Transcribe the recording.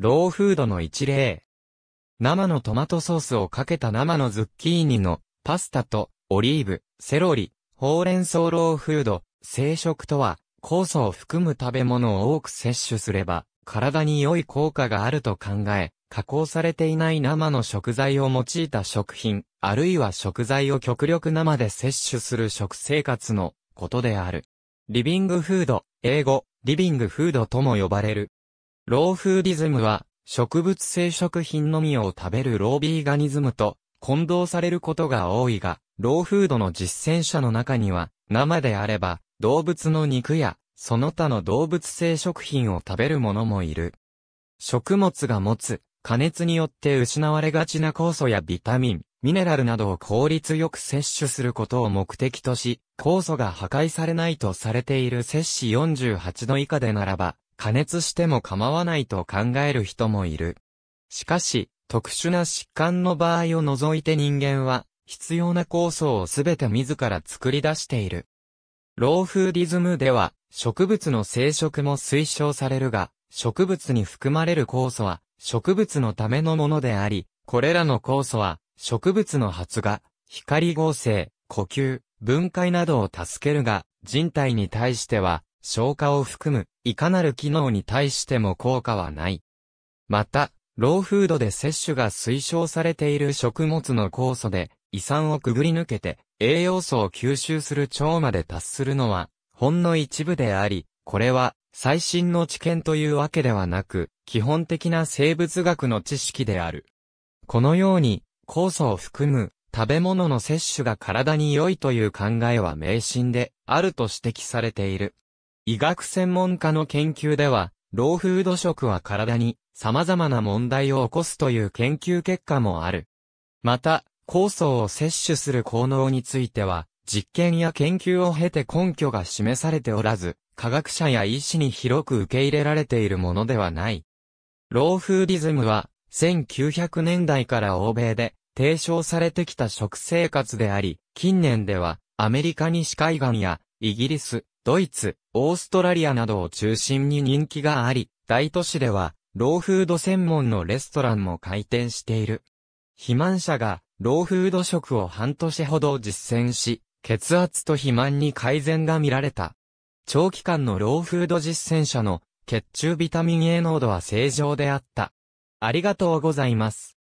ローフードの一例。生のトマトソースをかけた生のズッキーニのパスタとオリーブ、セロリ、ほうれん草ローフード、生食とは酵素を含む食べ物を多く摂取すれば体に良い効果があると考え、加工されていない生の食材を用いた食品、あるいは食材を極力生で摂取する食生活のことである。リビングフード、英語、リビングフードとも呼ばれるローフーディズムは、植物性食品のみを食べるロービーガニズムと混同されることが多いが、ローフードの実践者の中には、生であれば、動物の肉や、その他の動物性食品を食べる者もいる。食物が持つ、加熱によって失われがちな酵素やビタミン、ミネラルなどを効率よく摂取することを目的とし、酵素が破壊されないとされている摂氏48度以下でならば、加熱しても構わないと考える人もいる。しかし、特殊な疾患の場合を除いて人間は、必要な酵素をすべて自ら作り出している。ローフーディズムでは、植物の生殖も推奨されるが、植物に含まれる酵素は、植物のためのものであり、これらの酵素は、植物の発芽、光合成、呼吸、分解などを助けるが、人体に対しては、消化を含む、いかなる機能に対しても効果はない。また、ローフードで摂取が推奨されている食物の酵素で、胃酸をくぐり抜けて、栄養素を吸収する腸まで達するのは、ほんの一部であり、これは、最新の知見というわけではなく、基本的な生物学の知識である。このように、酵素を含む食べ物の摂取が体に良いという考えは迷信であると指摘されている。医学専門家の研究では、老風フード食は体に様々な問題を起こすという研究結果もある。また、酵素を摂取する効能については、実験や研究を経て根拠が示されておらず、科学者や医師に広く受け入れられているものではない。ローフーディズムは、1900年代から欧米で提唱されてきた食生活であり、近年では、アメリカ西海岸や、イギリス、ドイツ、オーストラリアなどを中心に人気があり、大都市では、ローフード専門のレストランも開店している。肥満者が、ローフード食を半年ほど実践し、血圧と肥満に改善が見られた。長期間のローフード実践者の血中ビタミン A 濃度は正常であった。ありがとうございます。